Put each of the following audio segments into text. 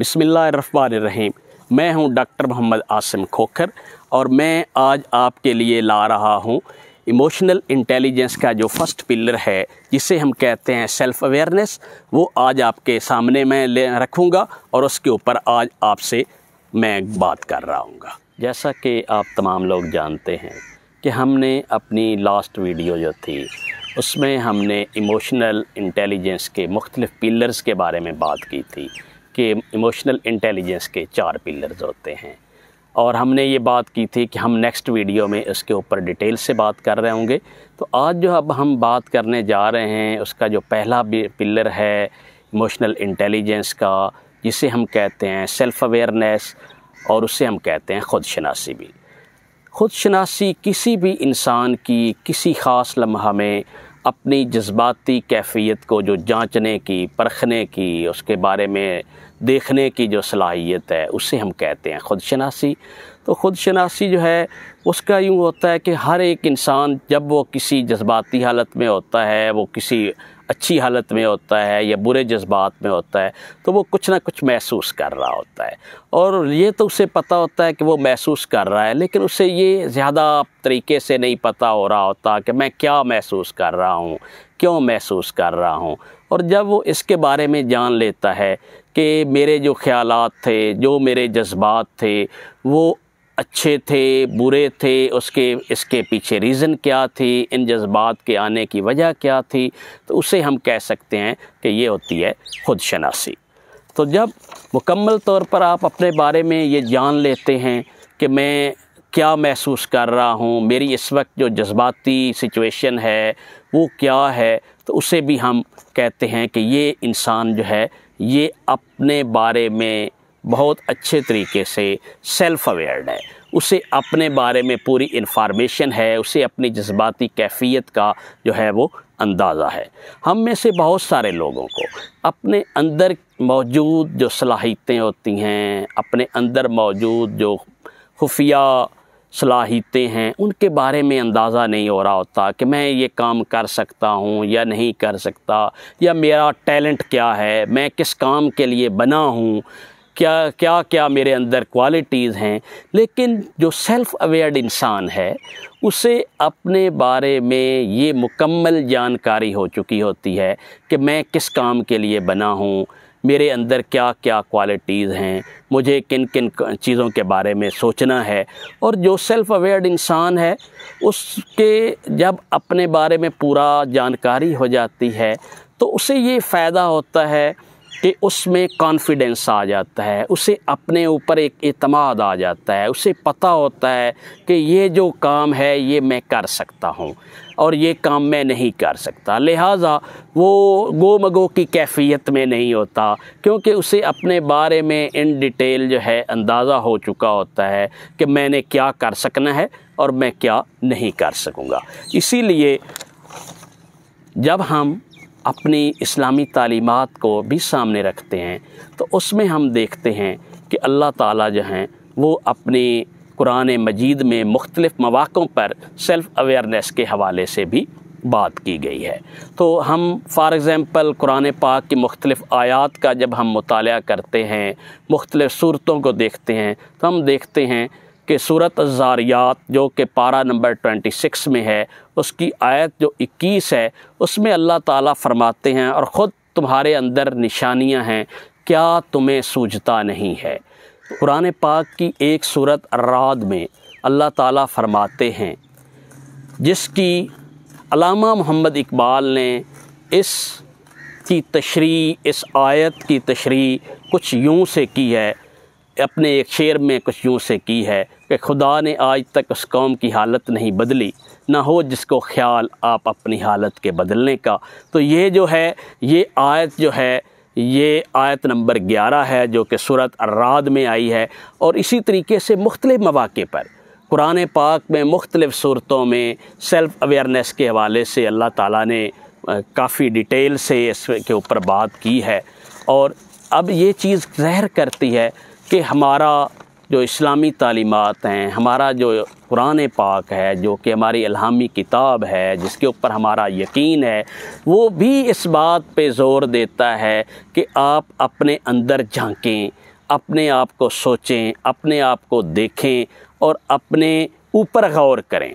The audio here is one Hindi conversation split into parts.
रहीम मैं हूं डॉक्टर मोहम्मद आसिम खोखर और मैं आज आपके लिए ला रहा हूं इमोशनल इंटेलिजेंस का जो फर्स्ट पिलर है जिसे हम कहते हैं सेल्फ़ अवेयरनेस वो आज आपके सामने मैं ले रखूँगा और उसके ऊपर आज आपसे मैं बात कर रहा हूँ जैसा कि आप तमाम लोग जानते हैं कि हमने अपनी लास्ट वीडियो जो थी उसमें हमने इमोशनल इंटेलिजेंस के मुख्तलिफ़ पिलर्स के बारे में बात की थी के इमोशनल इंटेलिजेंस के चार पिलर्स होते हैं और हमने ये बात की थी कि हम नेक्स्ट वीडियो में इसके ऊपर डिटेल से बात कर रहे होंगे तो आज जो अब हम बात करने जा रहे हैं उसका जो पहला पिलर है इमोशनल इंटेलिजेंस का जिसे हम कहते हैं सेल्फ़ अवेयरनेस और उसे हम कहते हैं ख़ुद भी ख़ुद किसी भी इंसान की किसी ख़ास लम्हा में अपनी जज्बाती कैफियत को जो जांचने की परखने की उसके बारे में देखने की जो सलाहियत है उसे हम कहते हैं ख़ुद शनासी तो ख़ुद शनासी जो है उसका यूँ होता है कि हर एक इंसान जब वो किसी जज्बाती हालत में होता है वो किसी अच्छी हालत में होता है या बुरे जज्बात में होता है तो वो कुछ ना कुछ महसूस कर रहा होता है और ये तो उसे पता होता है कि वो महसूस कर रहा है लेकिन उसे ये ज़्यादा तरीके से नहीं पता हो रहा होता कि मैं क्या महसूस कर रहा हूँ क्यों महसूस कर रहा हूँ और जब वो इसके बारे में जान लेता है कि मेरे जो ख़्यालत थे जो मेरे जज्बात थे वो अच्छे थे बुरे थे उसके इसके पीछे रीज़न क्या थी इन जज्बात के आने की वजह क्या थी तो उसे हम कह सकते हैं कि ये होती है खुद शनासी तो जब मुकम्मल तौर पर आप अपने बारे में ये जान लेते हैं कि मैं क्या महसूस कर रहा हूँ मेरी इस वक्त जो जज्बाती सिचुएशन है वो क्या है तो उसे भी हम कहते हैं कि ये इंसान जो है ये अपने बारे में बहुत अच्छे तरीके से सेल्फ अवेयर्ड है उसे अपने बारे में पूरी इन्फॉर्मेशन है उसे अपनी जज्बाती कैफियत का जो है वो अंदाज़ा है हम में से बहुत सारे लोगों को अपने अंदर मौजूद जो सलाहितें होती हैं अपने अंदर मौजूद जो खुफिया सलाहितें हैं उनके बारे में अंदाज़ा नहीं हो रहा होता कि मैं ये काम कर सकता हूँ या नहीं कर सकता या मेरा टैलेंट क्या है मैं किस काम के लिए बना हूँ क्या क्या क्या मेरे अंदर क्वालिटीज़ हैं लेकिन जो सेल्फ़ अवेयर्ड इंसान है उसे अपने बारे में ये मुकम्मल जानकारी हो चुकी होती है कि मैं किस काम के लिए बना हूँ मेरे अंदर क्या क्या क्वालिटीज़ हैं मुझे किन किन चीज़ों के बारे में सोचना है और जो सेल्फ़ अवेयर्ड इंसान है उसके जब अपने बारे में पूरा जानकारी हो जाती है तो उसे ये फ़ायदा होता है कि उसमें कॉन्फिडेंस आ जाता है उसे अपने ऊपर एक अतमाद आ जाता है उसे पता होता है कि ये जो काम है ये मैं कर सकता हूँ और ये काम मैं नहीं कर सकता लिहाजा वो गो मगो की कैफियत में नहीं होता क्योंकि उसे अपने बारे में इन डिटेल जो है अंदाज़ा हो चुका होता है कि मैंने क्या कर सकना है और मैं क्या नहीं कर सकूँगा इसीलिए जब हम अपनी इस्लामी तालीमत को भी सामने रखते हैं तो उसमें हम देखते हैं कि अल्लाह ताला जो हैं वो अपने कुरान मजीद में मुख्तलिफ़ मौाक़ों पर सेल्फ़ अवेयरनेस के हवाले से भी बात की गई है तो हम फ़ार एग्ज़ाम्पल कुरान पाक की मुख्तलिफ़ आयात का जब हम मुताल करते हैं मुख्तलिफ़ सूरतों को देखते हैं तो हम देखते हैं कि सूरत ज़ारियात जो कि पारा नंबर 26 में है उसकी आयत जो 21 है उसमें अल्लाह ताला फरमाते हैं और ख़ुद तुम्हारे अंदर निशानियां हैं क्या तुम्हें सूझता नहीं है कुरान पाक की एक सूरत अर्राद में अल्लाह ताला फरमाते हैं जिसकी अलामा मोहम्मद इकबाल ने इस की तशरी इस आयत की तशरी कुछ यूं से की है अपने एक शेर में कुछ यूं से की है कि खुदा ने आज तक उस कौम की हालत नहीं बदली ना हो जिसको ख्याल आप अपनी हालत के बदलने का तो ये जो है ये आयत जो है ये आयत नंबर ग्यारह है जो कि सूरत अर्राद में आई है और इसी तरीके से मुख्तलिफ़ मौाक़े पर कुरान पाक में मुख्तलिफ़ सूरतों में सेल्फ़ अवेयरनेस के हवाले से अल्लाह ताला ने काफ़ी डिटेल से इसके ऊपर बात की है और अब ये चीज़ जहर करती है कि हमारा जो इस्लामी तालीमत हैं हमारा जो कुरान पाक है जो कि हमारी इलामी किताब है जिसके ऊपर हमारा यकीन है वो भी इस बात पे ज़ोर देता है कि आप अपने अंदर झांकें अपने आप को सोचें अपने आप को देखें और अपने ऊपर गौर करें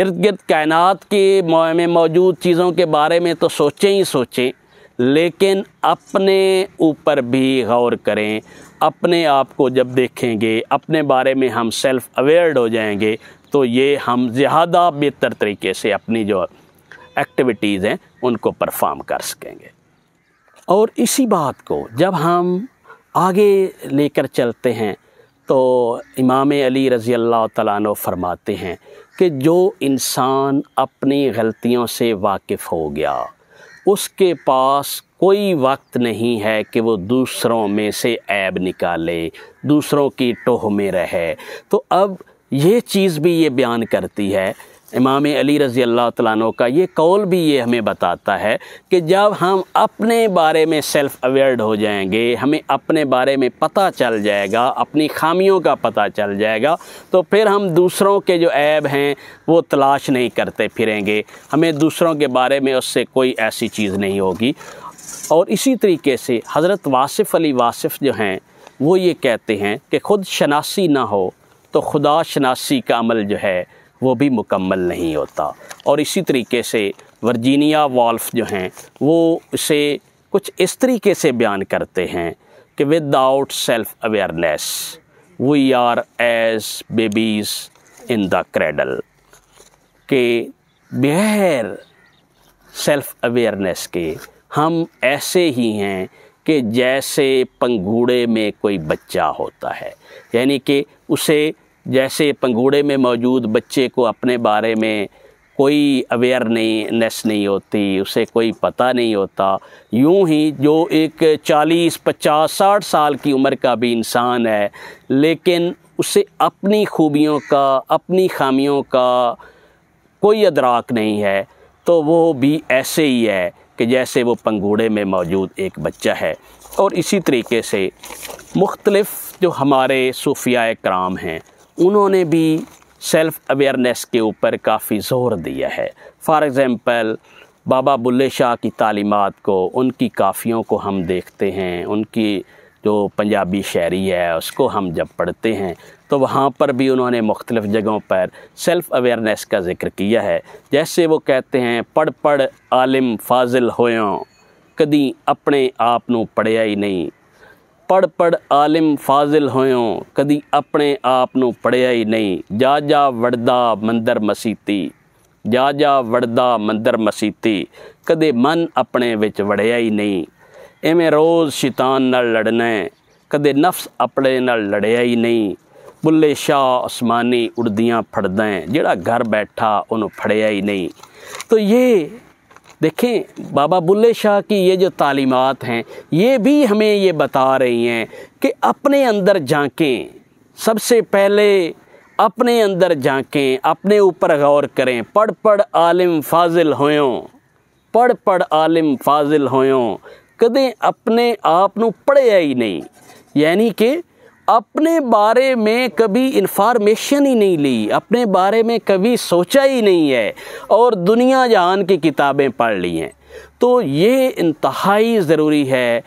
इर्द गिर्द कायनात के में मौजूद चीज़ों के बारे में तो सोचें ही सोचें लेकिन अपने ऊपर भी गौर करें अपने आप को जब देखेंगे अपने बारे में हम सेल्फ़ अवेयर्ड हो जाएंगे तो ये हम ज़्यादा बेहतर तरीके से अपनी जो एक्टिविटीज़ हैं उनको परफॉर्म कर सकेंगे और इसी बात को जब हम आगे लेकर चलते हैं तो इमाम अली रज़ी अल्लाह तु फरमाते हैं कि जो इंसान अपनी गलतियों से वाकिफ़ हो गया उसके पास कोई वक्त नहीं है कि वो दूसरों में से ऐब निकाले दूसरों की टोह में रहे तो अब ये चीज़ भी ये बयान करती है इमाम अली रज़ी अल्लाह तु का ये कौल भी ये हमें बताता है कि जब हम अपने बारे में सेल्फ़ अवेयर्ड हो जाएंगे हमें अपने बारे में पता चल जाएगा अपनी खामियों का पता चल जाएगा तो फिर हम दूसरों के जो ऐब हैं वो तलाश नहीं करते फिरेंगे हमें दूसरों के बारे में उससे कोई ऐसी चीज़ नहीं होगी और इसी तरीके से हज़रत वासिफ़ अली वासिफ़ जो हैं वो ये कहते हैं कि ख़ुद शनासी ना हो तो खुदा शनासी का अमल जो है वो भी मुकम्मल नहीं होता और इसी तरीके से वर्जीनिया वॉल्फ जो हैं वो इसे कुछ इस तरीके से बयान करते हैं कि without self awareness we are as babies in the cradle के बगैर सेल्फ अवेयरनेस के हम ऐसे ही हैं कि जैसे पंगूड़े में कोई बच्चा होता है यानी कि उसे जैसे पंगूड़े में मौजूद बच्चे को अपने बारे में कोई अवेयरनेस नहीं होती उसे कोई पता नहीं होता यूं ही जो एक 40, 50, 60 साल की उम्र का भी इंसान है लेकिन उसे अपनी खूबियों का अपनी खामियों का कोई अदराक नहीं है तो वो भी ऐसे ही है कि जैसे वो पंगूड़े में मौजूद एक बच्चा है और इसी तरीके से मुख्तलफ़ जो हमारे सूफिया कराम हैं उन्होंने भी सेल्फ अवेयरनेस के ऊपर काफ़ी जोर दिया है फॉर एग्ज़ाम्पल बाबा बुल्ले शाह की तालीमत को उनकी काफ़ियों को हम देखते हैं उनकी जो पंजाबी शायरी है उसको हम जब पढ़ते हैं तो वहाँ पर भी उन्होंने मुख्तलिफ़ जगहों पर सेल्फ़ अवेयरनेस का ज़िक्र किया है जैसे वो कहते हैं पढ़ पढ़ आलिम फाजिल होयों कदी अपने आप न पढ़िया ही नहीं ਪੜ ਪੜ ਆਲਮ ਫਾਜ਼ਿਲ ਹੋਇਓ ਕਦੀ ਆਪਣੇ ਆਪ ਨੂੰ ਪੜਿਆ ਹੀ ਨਹੀਂ ਜਾ ਜਾ ਵੜਦਾ ਮੰਦਰ ਮਸੀਤੀ ਜਾ ਜਾ ਵੜਦਾ ਮੰਦਰ ਮਸੀਤੀ ਕਦੇ ਮਨ ਆਪਣੇ ਵਿੱਚ ਵੜਿਆ ਹੀ ਨਹੀਂ ਐਵੇਂ ਰੋਜ਼ ਸ਼ੈਤਾਨ ਨਾਲ ਲੜਨਾ ਕਦੇ ਨਫਸ ਆਪਣੇ ਨਾਲ ਲੜਿਆ ਹੀ ਨਹੀਂ ਬੁੱਲੇ ਸ਼ਾ ਅਸਮਾਨੀ ਉੜਦੀਆਂ ਫੜਦਾ ਜਿਹੜਾ ਘਰ ਬੈਠਾ ਉਹਨੂੰ ਫੜਿਆ ਹੀ ਨਹੀਂ ਤੋ ਇਹ देखें बाबा बुल्ले शाह की ये जो तालीमत हैं ये भी हमें ये बता रही हैं कि अपने अंदर झांकें सबसे पहले अपने अंदर झांकें अपने ऊपर गौर करें पढ़ पढ़ आलिम फाजिल होयों पढ़ पढ़ आलिम फाजिल होयों कदें अपने आप ਨੂੰ ਪੜਿਆ ही नहीं यानी कि अपने बारे में कभी इन्फॉर्मेशन ही नहीं ली अपने बारे में कभी सोचा ही नहीं है और दुनिया जहान की किताबें पढ़ ली हैं तो ये इंतहाई ज़रूरी है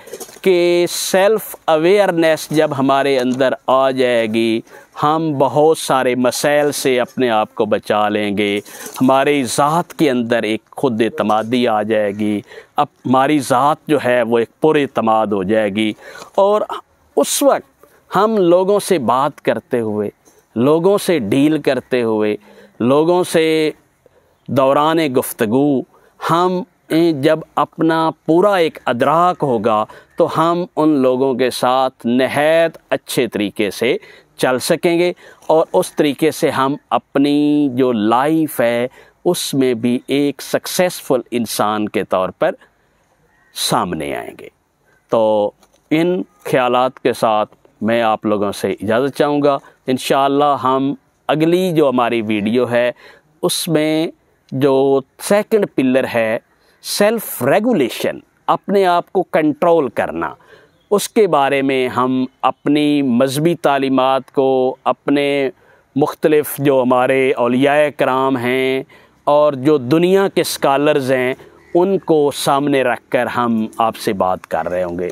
कि सेल्फ़ अवेयरनेस जब हमारे अंदर आ जाएगी हम बहुत सारे मसाइल से अपने आप को बचा लेंगे हमारी ज़ात के अंदर एक खुद तमादी आ जाएगी अब हमारी ज़ात जो है वो एक पुरे तमाद हो जाएगी और उस वक्त हम लोगों से बात करते हुए लोगों से डील करते हुए लोगों से दौरान गुफ्तगु हम जब अपना पूरा एक अदराक होगा तो हम उन लोगों के साथ नहायत अच्छे तरीके से चल सकेंगे और उस तरीके से हम अपनी जो लाइफ है उसमें भी एक सक्सेसफुल इंसान के तौर पर सामने आएंगे तो इन ख्यालात के साथ मैं आप लोगों से इजाज़त चाहूँगा इन हम अगली जो हमारी वीडियो है उसमें जो सेकंड पिलर है सेल्फ़ रेगुलेशन अपने आप को कंट्रोल करना उसके बारे में हम अपनी मजहबी तालीमत को अपने मुख्तलफ़ जो हमारे अलिया कराम हैं और जो दुनिया के स्कॉलर्स हैं उनको सामने रख कर हम आपसे बात कर रहे होंगे